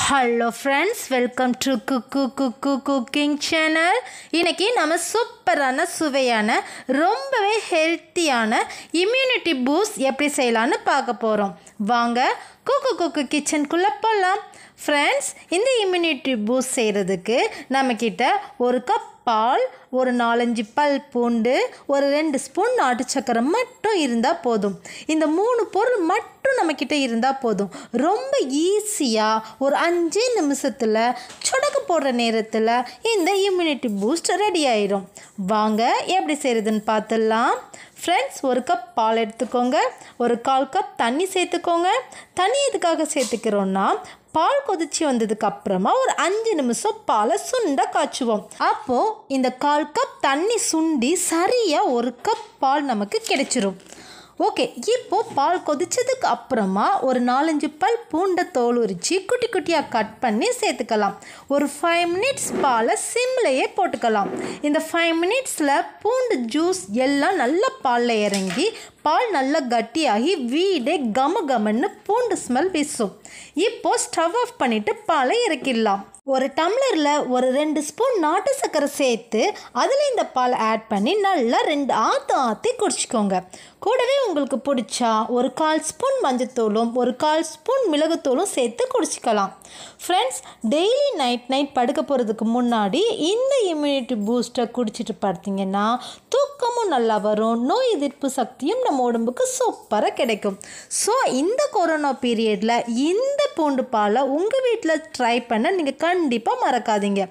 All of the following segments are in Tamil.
hello friends welcome to cook cook cooking channel இன்றைக்கி நம்ம சூப்பரான சுவையான ரொம்பவே ஹெல்த்தியான இம்யூனிட்டி பூஸ்ட் எப்படி செய்யலான்னு பார்க்க போகிறோம் வாங்க குக்கு குக்கு கிச்சனுக்குள்ளே போகலாம் ஃப்ரெண்ட்ஸ் இந்த இம்யூனிட்டி பூஸ்ட் செய்கிறதுக்கு நம்மக்கிட்ட ஒரு கப் பால் ஒரு நாலஞ்சு பல் பூண்டு ஒரு ரெண்டு ஸ்பூன் நாட்டு சக்கரை மட்டும் இருந்தால் போதும் இந்த மூணு பொருள் மட்டும் நம்மக்கிட்ட இருந்தால் போதும் ரொம்ப ஈஸியாக ஒரு அஞ்சே நிமிஷத்தில் சுடக்கு போடுற நேரத்தில் இந்த இம்யூனிட்டி பூஸ்ட் ரெடி ஆயிரும் வாங்க எப்படி செய்கிறதுன்னு பார்த்துடலாம் ஃப்ரெண்ட்ஸ் ஒரு கப் பால் எடுத்துக்கோங்க ஒரு கால் கப் தண்ணி சேர்த்துக்கோங்க தண்ணி எதுக்காக சேர்த்துக்கிறோன்னா பால் கொதிச்சு வந்ததுக்கு அப்புறமா ஒரு அஞ்சு நிமிஷம் பாலை சுண்ட காய்ச்சுவோம் அப்போது இந்த கால் கப் தண்ணி சுண்டி சரியாக ஒரு கப் பால் நமக்கு கிடைச்சிரும் ஓகே இப்போது பால் கொதிச்சதுக்கு அப்புறமா ஒரு நாலஞ்சு பால் பூண்டை தோல் உரித்து குட்டி குட்டியாக கட் பண்ணி சேர்த்துக்கலாம் ஒரு ஃபைவ் மினிட்ஸ் பாலை சிம்லையே போட்டுக்கலாம் இந்த ஃபைவ் மினிட்ஸில் பூண்டு ஜூஸ் எல்லாம் நல்லா பாலில் இறங்கி பால் நல்லா கட்டியாகி வீடே கம கமன்னு பூண்டு ஸ்மெல் வீசும் இப்போ ஸ்டவ் ஆஃப் பண்ணிவிட்டு பாலை இறக்கிடலாம் ஒரு டம்ளரில் ஒரு ரெண்டு ஸ்பூன் நாட்டு சர்க்கரை சேர்த்து அதில் இந்த பால் ஆட் பண்ணி நல்லா ரெண்டு ஆற்று ஆற்றி குடிச்சிக்கோங்க கூடவே உங்களுக்கு பிடிச்சா ஒரு கால் ஸ்பூன் மஞ்சத்தூளும் ஒரு கால் ஸ்பூன் மிளகுத்தூளும் சேர்த்து குடிச்சிக்கலாம் ஃப்ரெண்ட்ஸ் டெய்லி நைட் நைட் படுக்க போகிறதுக்கு முன்னாடி இந்த இம்யூனிட்டி பூஸ்டர் குடிச்சிட்டு பார்த்தீங்கன்னா தூக்க தூக்கம் நல்லா வரும் நோய் எதிர்ப்பு சக்தியும் நம்ம உடம்புக்கு சூப்பராக கிடைக்கும் ஸோ இந்த கொரோனா பீரியடில் இந்த பூண்டு பாலை உங்கள் வீட்டில் ட்ரை பண்ண நீங்கள் கண்டிப்பாக மறக்காதீங்க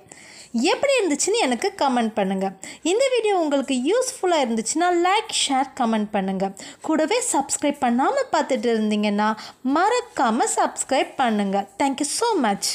எப்படி இருந்துச்சுன்னு எனக்கு கமெண்ட் பண்ணுங்கள் இந்த வீடியோ உங்களுக்கு யூஸ்ஃபுல்லாக இருந்துச்சுன்னா லைக் ஷேர் கமெண்ட் பண்ணுங்கள் கூடவே சப்ஸ்கிரைப் பண்ணாமல் பார்த்துட்டு இருந்தீங்கன்னா மறக்காமல் சப்ஸ்கிரைப் பண்ணுங்கள் தேங்க்யூ ஸோ மச்